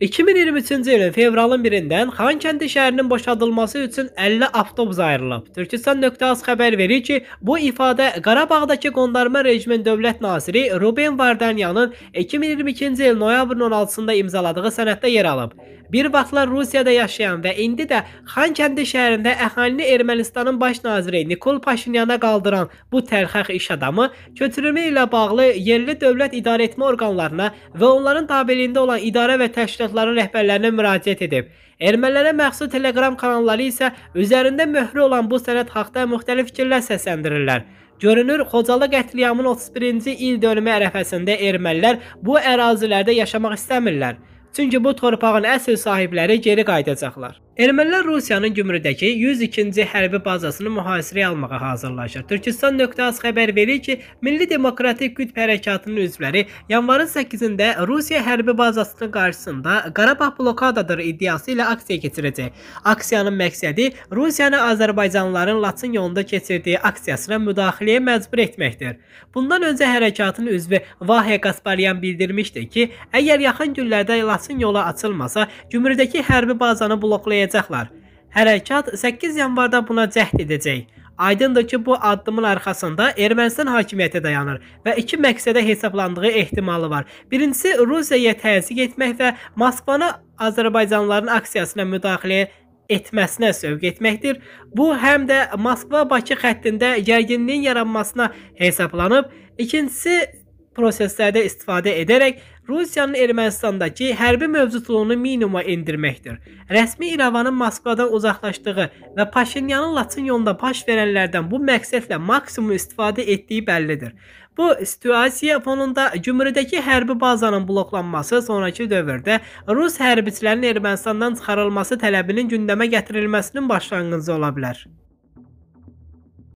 2023-cü ilin fevralın 1-dən Xankəndi şəhərinin boşadılması üçün 50 avtobus ayrılıb. Türkistan.az xəbər verir ki, bu ifadə Qarabağdakı qondarma rejimin dövlət naziri Ruben Vardanyanın 2022-ci il noyabrın 16-sında imzaladığı sənəddə yer alıb. Bir vaxtlar Rusiyada yaşayan və indi də Xankəndi şəhərində əhalini Ermənistanın baş naziri Nikol Paşinyana qaldıran bu tərxəx iş adamı köçürülmə ilə bağlı yerli dövlət idarəetmə orqanlarına və onların tabeliyində olan idarə və təşkilatların rəhbərlərinə müraciət edib. Ermənilərə məxsus Telegram kanalları isə üzərində möhrü olan bu sənəd haqda müxtəlif fikirlər səsləndirirlər. Görünür, Xocalı qətliamının 31-ci il dönümü ərəfəsində ermənilər bu ərazilərdə yaşamaq istəmirlər. Çünki bu torpağın əsl sahibləri geri qayıdacaqlar. Ermənilər Rusiyanın Gümrüdəki 102-ci hərbi bazasını mühasirəyə almağa hazırlaşır. Türkistan.az xəbər verir ki, Milli Demokratik Güc Hərəkatının üzvləri yanvarın 8-də Rusiya hərbi bazasının qarşısında Qarabağ blokadadır iddiası ilə aksiya keçirəcək. Aksiyanın məqsədi Rusiyanı Azərbaycanlıların Laçın yolunda keçirdiyi aksiyasına müdaxiləyə məcbur etməkdir. Bundan öncə hərəkatın üzvü Vahya Kasparyan bildirmişdi ki, əgər yaxın günlərdə Laçın yolu açılmasa, Gümrüdəki hərbi bazanı bloklayacaq yaşayacaqlar. Hərəkat 8 yanvarda buna cəhd edəcək. Aydındır ki, bu addımın arxasında Ermənistan hakimiyyəti dayanır və iki məqsədə hesablandığı ehtimalı var. Birincisi Rusiyaya təzyiq etmək və Moskvanı Azərbaycanlıların aksiyasına müdaxilə etməsinə sövq etməkdir. Bu həm də Moskva-Bakı xəttində gərginliyin yaranmasına hesablanıb. İkincisi proseslərdə istifadə edərək Rusiyanın Ermənistandakı hərbi mövcudluğunu minimuma endirməkdir. Rəsmi İrəvanın Moskvadan uzaqlaşdığı və Paşinyanın Laçın yolunda baş verənlərdən bu məqsədlə maksimum istifadə etdiyi bəllidir. Bu situasiya fonunda Gümrüdəki hərbi bazanın bloklanması sonrakı dövrdə Rus hərbiçilərinin Ermənistandan çıxarılması tələbinin gündəmə gətirilməsinin başlanğıcı ola bilər.